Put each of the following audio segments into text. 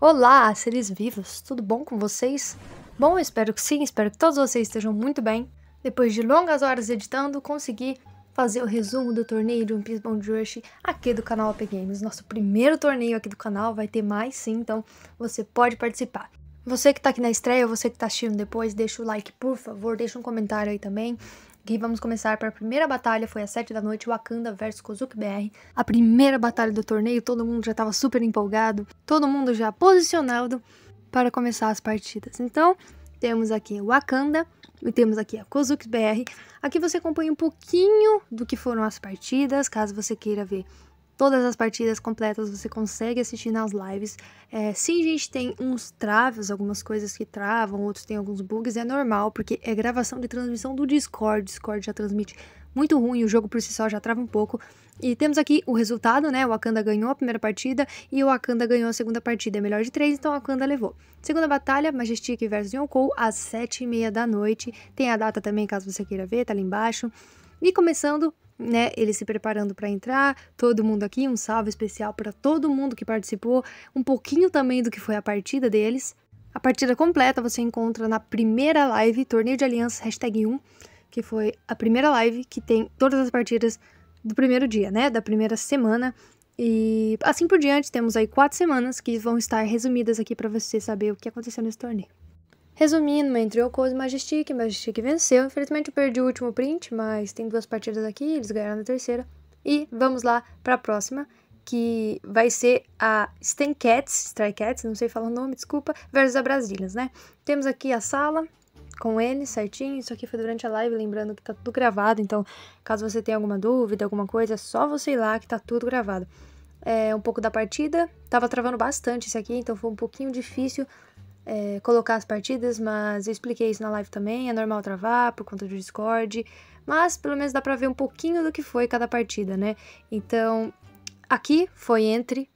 Olá, seres vivos, tudo bom com vocês? Bom, espero que sim, espero que todos vocês estejam muito bem. Depois de longas horas editando, consegui fazer o resumo do torneio de One Piece Bond Rush aqui do canal AP Games. Nosso primeiro torneio aqui do canal, vai ter mais sim, então você pode participar. Você que tá aqui na estreia, você que tá assistindo depois, deixa o like, por favor, deixa um comentário aí também. E vamos começar para a primeira batalha, foi às 7 da noite, Wakanda versus Kozuki BR. A primeira batalha do torneio, todo mundo já estava super empolgado, todo mundo já posicionado para começar as partidas. Então, temos aqui Wakanda e temos aqui a Kozuki BR. Aqui você acompanha um pouquinho do que foram as partidas, caso você queira ver Todas as partidas completas você consegue assistir nas lives. É, sim, a gente tem uns traves, algumas coisas que travam, outros tem alguns bugs, é normal, porque é gravação de transmissão do Discord. Discord já transmite muito ruim, o jogo por si só já trava um pouco. E temos aqui o resultado, né? O Akanda ganhou a primeira partida e o Akanda ganhou a segunda partida. É melhor de três, então o Akanda levou. Segunda batalha, Majestic versus Yonkou, às sete e meia da noite. Tem a data também, caso você queira ver, tá ali embaixo. E começando né, ele se preparando para entrar, todo mundo aqui, um salve especial para todo mundo que participou, um pouquinho também do que foi a partida deles. A partida completa você encontra na primeira live, Torneio de Aliança, hashtag 1, que foi a primeira live que tem todas as partidas do primeiro dia, né, da primeira semana. E assim por diante, temos aí quatro semanas que vão estar resumidas aqui para você saber o que aconteceu nesse torneio. Resumindo, entre entrou e Majestic, Majestic venceu. Infelizmente eu perdi o último print, mas tem duas partidas aqui, eles ganharam na terceira. E vamos lá para a próxima, que vai ser a Stencats, Strikats, não sei falar o nome, desculpa, versus a Brasílias, né? Temos aqui a sala com eles certinho, isso aqui foi durante a live, lembrando que tá tudo gravado, então caso você tenha alguma dúvida, alguma coisa, é só você ir lá que tá tudo gravado. É, um pouco da partida, tava travando bastante isso aqui, então foi um pouquinho difícil é, colocar as partidas, mas eu expliquei isso na live também. É normal travar por conta do Discord, mas pelo menos dá pra ver um pouquinho do que foi cada partida, né? Então, aqui foi entre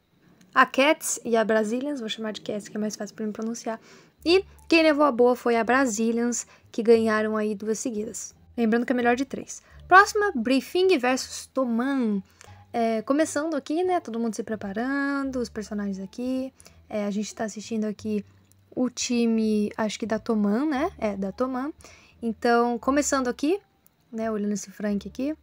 a Cats e a Brazilians, vou chamar de Cats que é mais fácil para mim pronunciar. E quem levou a boa foi a Brazilians, que ganharam aí duas seguidas. Lembrando que é melhor de três. Próxima, Briefing versus Toman. É, começando aqui, né? Todo mundo se preparando, os personagens aqui. É, a gente tá assistindo aqui o time, acho que da Toman, né? É, da Toman. Então, começando aqui, né, olhando esse Frank aqui.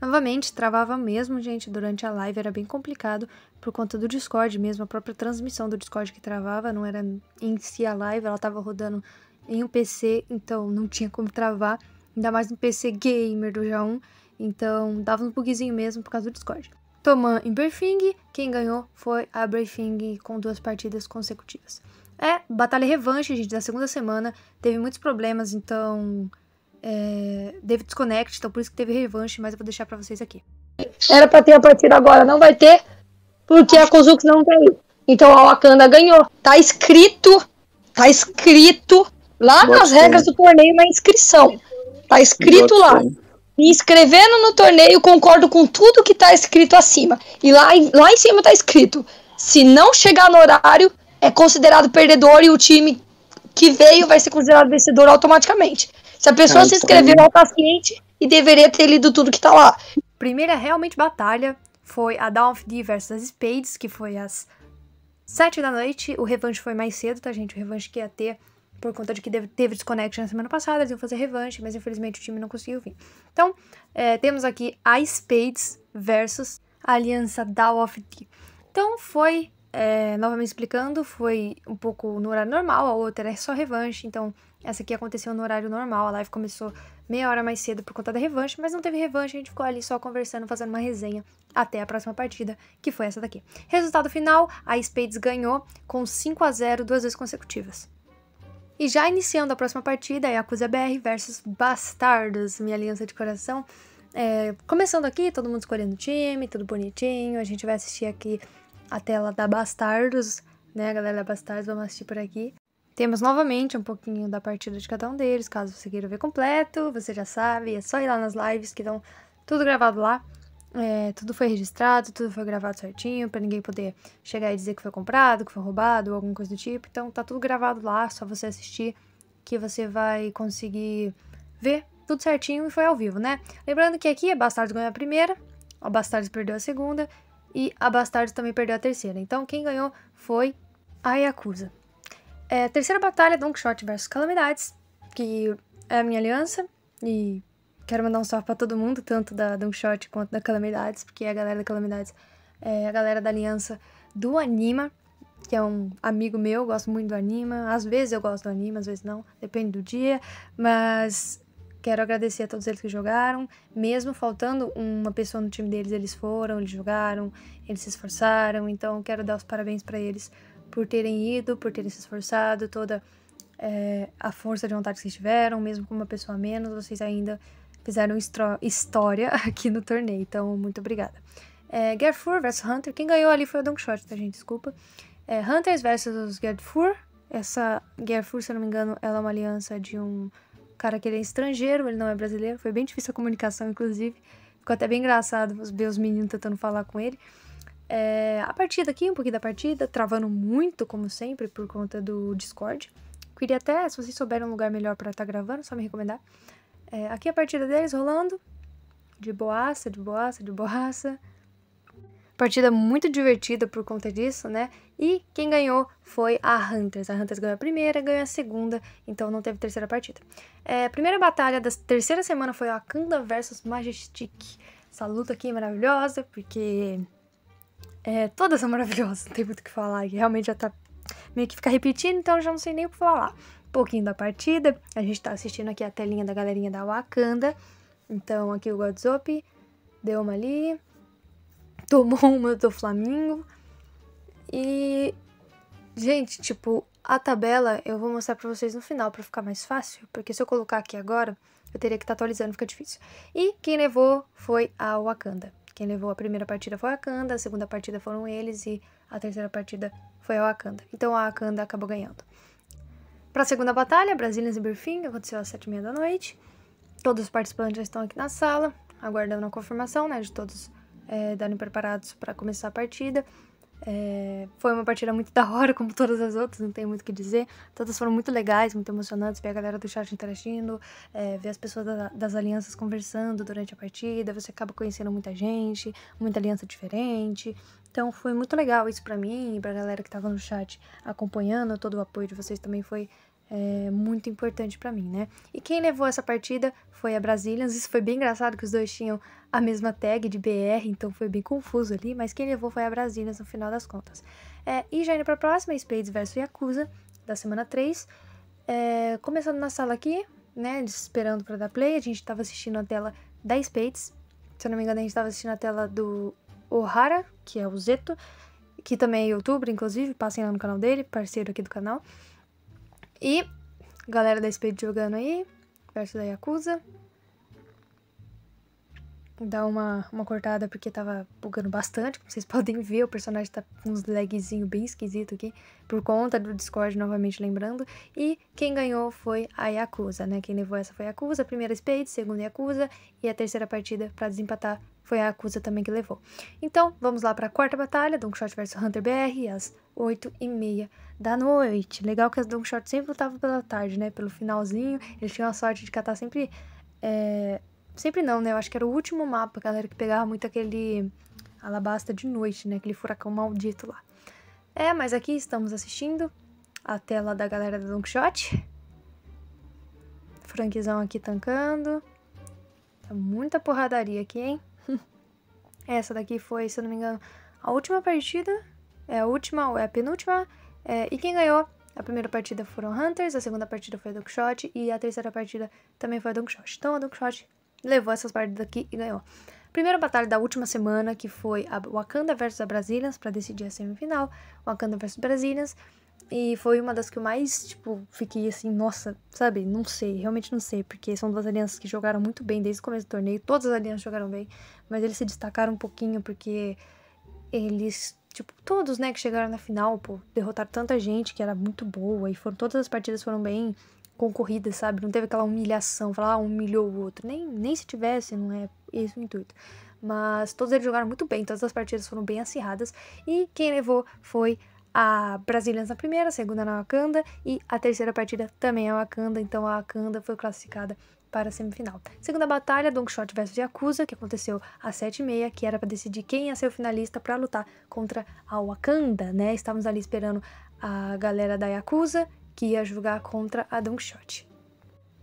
Novamente, travava mesmo, gente, durante a live, era bem complicado por conta do Discord mesmo, a própria transmissão do Discord que travava, não era em si a live, ela tava rodando em um PC, então não tinha como travar, ainda mais no PC gamer do Jaun, então dava um bugzinho mesmo por causa do Discord. Toman em Briefing, quem ganhou foi a Briefing com duas partidas consecutivas. É, Batalha Revanche, gente, da segunda semana. Teve muitos problemas, então. É, teve então por isso que teve revanche, mas eu vou deixar pra vocês aqui. Era pra ter a partida agora, não vai ter, porque a Kozuki não ganhou. Tá então a Wakanda ganhou. Tá escrito, tá escrito lá nas tem. regras do torneio na inscrição. Tá escrito lá. Tem. Me inscrevendo no torneio, concordo com tudo que tá escrito acima. E lá, lá em cima tá escrito: se não chegar no horário, é considerado perdedor e o time que veio vai ser considerado vencedor automaticamente. Se a pessoa é, se inscreveu, ela tá ciente e deveria ter lido tudo que tá lá. Primeira realmente batalha foi a Dawn of D versus Spades, que foi às 7 da noite. O revanche foi mais cedo, tá, gente? O revanche que ia ter por conta de que teve desconexão na semana passada, eles iam fazer revanche, mas infelizmente o time não conseguiu vir. Então, é, temos aqui a Spades versus a Aliança Dawn of D. Então, foi é, novamente explicando, foi um pouco no horário normal, a outra é só revanche, então essa aqui aconteceu no horário normal, a live começou meia hora mais cedo por conta da revanche, mas não teve revanche, a gente ficou ali só conversando, fazendo uma resenha até a próxima partida, que foi essa daqui. Resultado final, a Spades ganhou com 5 a 0 duas vezes consecutivas. E já iniciando a próxima partida, é Acusa BR versus Bastardos, minha aliança de coração. É, começando aqui, todo mundo escolhendo o time, tudo bonitinho, a gente vai assistir aqui a tela da Bastardos, né, galera Bastardos, vamos assistir por aqui. Temos novamente um pouquinho da partida de cada um deles, caso você queira ver completo, você já sabe, é só ir lá nas lives que estão tudo gravado lá. É, tudo foi registrado, tudo foi gravado certinho, para ninguém poder chegar e dizer que foi comprado, que foi roubado, ou alguma coisa do tipo. Então tá tudo gravado lá, só você assistir que você vai conseguir ver tudo certinho e foi ao vivo, né? Lembrando que aqui é Bastardos ganhou a primeira, o Bastardos perdeu a segunda e a Bastardos também perdeu a terceira. Então quem ganhou foi a Yakuza. É, terceira batalha, é Don Quixote versus Calamidades, que é a minha aliança e quero mandar um salve pra todo mundo, tanto da Don Quixote quanto da Calamidades, porque a galera da Calamidades é a galera da aliança do Anima, que é um amigo meu, gosto muito do Anima. Às vezes eu gosto do Anima, às vezes não, depende do dia, mas Quero agradecer a todos eles que jogaram, mesmo faltando uma pessoa no time deles, eles foram, eles jogaram, eles se esforçaram, então quero dar os parabéns para eles por terem ido, por terem se esforçado, toda é, a força de vontade que vocês tiveram, mesmo com uma pessoa a menos, vocês ainda fizeram história aqui no torneio, então muito obrigada. É, Gerfur versus Hunter, quem ganhou ali foi o Dunkshot, tá gente, desculpa. É, Hunters vs Gerfur, essa Gerfur, se eu não me engano, ela é uma aliança de um cara que ele é estrangeiro, ele não é brasileiro. Foi bem difícil a comunicação, inclusive. Ficou até bem engraçado ver os meninos tentando falar com ele. É, a partida aqui, um pouquinho da partida, travando muito, como sempre, por conta do Discord. Queria até, se vocês souberem um lugar melhor para estar tá gravando, só me recomendar. É, aqui a partida deles rolando, de boaça, de boaça, de boaça. Partida muito divertida por conta disso, né? E quem ganhou foi a Hunters. A Hunters ganhou a primeira, ganhou a segunda, então não teve terceira partida. É, a primeira batalha da terceira semana foi a Akanda versus Majestic. Essa luta aqui é maravilhosa, porque é, todas são maravilhosas, não tem muito o que falar, realmente já tá meio que fica repetindo, então eu já não sei nem o que falar. Um pouquinho da partida, a gente tá assistindo aqui a telinha da galerinha da Wakanda, então aqui o Godzop deu uma ali, tomou uma do Flamengo. E, gente, tipo, a tabela eu vou mostrar pra vocês no final para ficar mais fácil, porque se eu colocar aqui agora, eu teria que estar tá atualizando, fica difícil. E quem levou foi a Wakanda. Quem levou a primeira partida foi a Wakanda, a segunda partida foram eles e a terceira partida foi a Wakanda. Então a Wakanda acabou ganhando. Para a segunda batalha, Brasília e Birfing, aconteceu às sete e meia da noite. Todos os participantes já estão aqui na sala, aguardando a confirmação né, de todos os é, darem preparados para começar a partida. É, foi uma partida muito da hora, como todas as outras, não tem muito o que dizer. Todas foram muito legais, muito emocionantes. Ver a galera do chat interagindo, é, ver as pessoas da, das alianças conversando durante a partida. Você acaba conhecendo muita gente, muita aliança diferente. Então foi muito legal isso para mim e pra galera que tava no chat acompanhando. Todo o apoio de vocês também foi é, muito importante para mim, né? E quem levou essa partida foi a Brazilians. Isso foi bem engraçado que os dois tinham a mesma tag de BR, então foi bem confuso ali, mas quem levou foi a Brazilians no final das contas. É, e já indo pra próxima, Spades vs Yakuza, da semana 3. É, começando na sala aqui, né, esperando para dar play, a gente tava assistindo a tela da Spades. Se eu não me engano, a gente tava assistindo a tela do O'Hara, que é o Zeto, que também é youtuber, inclusive, passem lá no canal dele, parceiro aqui do canal. E galera da Speed jogando aí, versus da Yakuza dar uma, uma cortada porque tava bugando bastante. Como vocês podem ver, o personagem tá com uns lagzinho bem esquisito aqui, por conta do Discord, novamente lembrando. E quem ganhou foi a Yakuza, né? Quem levou essa foi a Yakuza, a primeira Spade, segunda Yakuza e a terceira partida para desempatar foi a Yakuza também que levou. Então, vamos lá para a quarta batalha, Don Shot vs Hunter BR, às 8 e meia da noite. Legal que as Don Shot sempre lutavam pela tarde, né? Pelo finalzinho, eles tinham a sorte de catar sempre é, Sempre não, né? Eu acho que era o último mapa, galera, que pegava muito aquele alabasta de noite, né? Aquele furacão maldito lá. É, mas aqui estamos assistindo a tela da galera da Dunkshot. franquizão aqui tancando. Tá muita porradaria aqui, hein? Essa daqui foi, se eu não me engano, a última partida. É a última ou é a penúltima. É, e quem ganhou a primeira partida foram Hunters, a segunda partida foi a Dunkshot e a terceira partida também foi a Dunkshot. Então a Dunkshot levou essas partes daqui e ganhou. Primeira batalha da última semana, que foi a Wakanda versus a Brasilians, para decidir a semifinal. Wakanda versus Brasilians. E foi uma das que eu mais, tipo, fiquei assim, nossa, sabe? Não sei, realmente não sei, porque são duas alianças que jogaram muito bem desde o começo do torneio. Todas as alianças jogaram bem, mas eles se destacaram um pouquinho porque eles, tipo, todos, né, que chegaram na final, pô, derrotaram tanta gente que era muito boa e foram todas as partidas foram bem concorrida, sabe? Não teve aquela humilhação, falar, ah, humilhou o outro. Nem, nem se tivesse, não é esse o intuito. Mas todos eles jogaram muito bem, todas as partidas foram bem acirradas. E quem levou foi a Brasilians na primeira, a segunda na Wakanda e a terceira partida também é Wakanda, então a Wakanda foi classificada para a semifinal. Segunda batalha, Don Quixote vs Yakuza, que aconteceu às 7h30, que era para decidir quem ia ser o finalista para lutar contra a Wakanda, né? Estávamos ali esperando a galera da Yakuza que ia jogar contra a Dunkshot.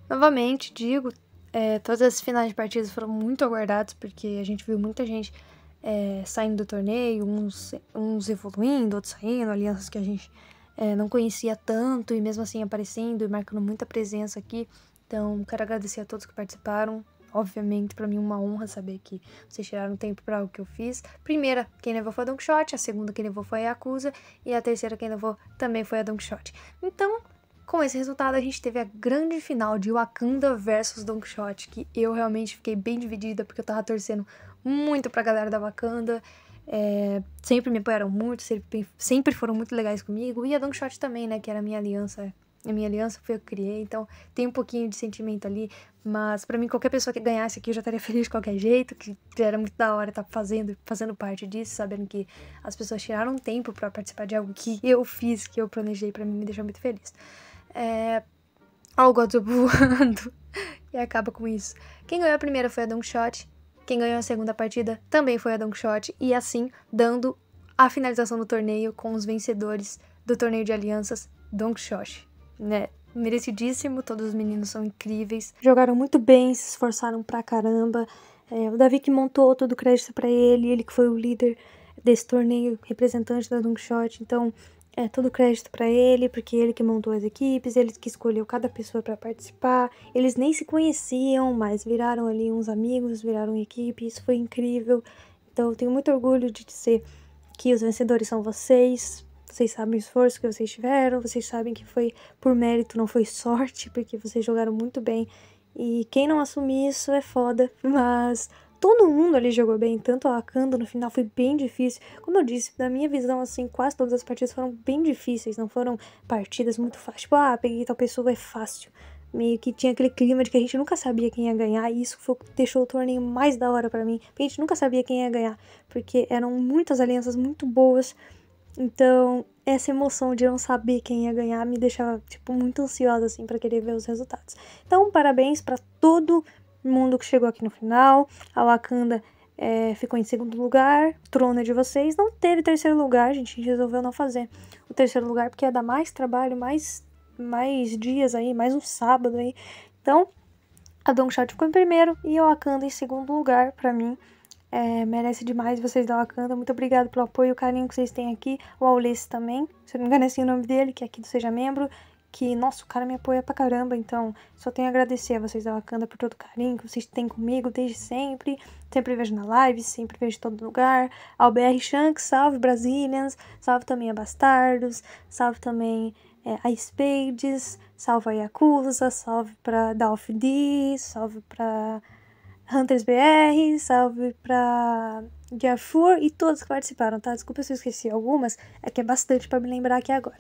Novamente, digo, é, todas as finais de partidas foram muito aguardadas, porque a gente viu muita gente é, saindo do torneio, uns, uns evoluindo, outros saindo, alianças que a gente é, não conhecia tanto e mesmo assim aparecendo e marcando muita presença aqui. Então, quero agradecer a todos que participaram obviamente, para mim uma honra saber que vocês tiraram tempo para o que eu fiz. Primeira, quem levou foi a Don Shot, a segunda, quem levou foi a Acusa e a terceira, quem levou também foi a Don Shot. Então, com esse resultado, a gente teve a grande final de Wakanda versus Don Shot, que eu realmente fiquei bem dividida, porque eu tava torcendo muito pra galera da Wakanda. É, sempre me apoiaram muito, sempre, sempre foram muito legais comigo. E a Don também, né? Que era minha aliança a minha aliança foi eu que criei, então tem um pouquinho de sentimento ali, mas para mim qualquer pessoa que ganhasse aqui eu já estaria feliz de qualquer jeito, que era muito da hora estar tá fazendo, fazendo parte disso, sabendo que as pessoas tiraram tempo para participar de algo que eu fiz, que eu planejei, para mim me deixou muito feliz. É... Algo voando e acaba com isso. Quem ganhou a primeira foi a Don quem ganhou a segunda partida também foi a Don e assim dando a finalização do torneio com os vencedores do torneio de alianças Don né? Merecidíssimo, todos os meninos são incríveis. Jogaram muito bem, se esforçaram pra caramba. É, o Davi que montou todo o crédito para ele, ele que foi o líder desse torneio, representante da Dunkshot, então é todo crédito para ele, porque ele que montou as equipes, ele que escolheu cada pessoa para participar. Eles nem se conheciam, mas viraram ali uns amigos, viraram equipe, isso foi incrível. Então eu tenho muito orgulho de dizer que os vencedores são vocês, vocês sabem o esforço que vocês tiveram, vocês sabem que foi por mérito, não foi sorte, porque vocês jogaram muito bem. E quem não assumir isso é foda, mas todo mundo ali jogou bem, tanto a Akanda no final foi bem difícil. Como eu disse, na minha visão, assim, quase todas as partidas foram bem difíceis, não foram partidas muito fáceis. Tipo, ah, peguei tal pessoa, é fácil. Meio que tinha aquele clima de que a gente nunca sabia quem ia ganhar, e isso foi o que deixou o torneio mais da hora para mim, porque a gente nunca sabia quem ia ganhar, porque eram muitas alianças muito boas então, essa emoção de não saber quem ia ganhar me deixava, tipo, muito ansiosa, assim, para querer ver os resultados. Então, parabéns para todo mundo que chegou aqui no final. A Wakanda é, ficou em segundo lugar, trona de vocês. Não teve terceiro lugar, a gente resolveu não fazer o terceiro lugar, porque ia dar mais trabalho, mais, mais dias aí, mais um sábado aí. Então, a Don ficou em primeiro e a Wakanda em segundo lugar para mim. É, merece demais vocês da Wakanda. Muito obrigado pelo apoio e o carinho que vocês têm aqui. O Aulês também, se eu não me engano, é assim o nome dele, que aqui do Seja Membro. Que, nossa, o cara me apoia pra caramba, então só tenho a agradecer a vocês da Wakanda por todo o carinho que vocês têm comigo desde sempre. Sempre vejo na live, sempre vejo em todo lugar. Ao BR Shanks, salve Brasilians, salve também a Bastardos, salve também é, a Spades, salve a Yakuza, salve pra Dalf D, salve pra Hunters BR, salve pra Gafur e todos que participaram, tá? Desculpa se eu esqueci algumas, é que é bastante para me lembrar aqui agora.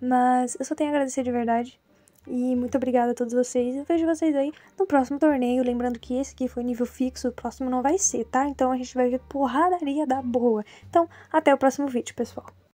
Mas eu só tenho a agradecer de verdade. E muito obrigada a todos vocês. Eu vejo vocês aí no próximo torneio. Lembrando que esse aqui foi nível fixo, o próximo não vai ser, tá? Então a gente vai ver porradaria da boa. Então, até o próximo vídeo, pessoal.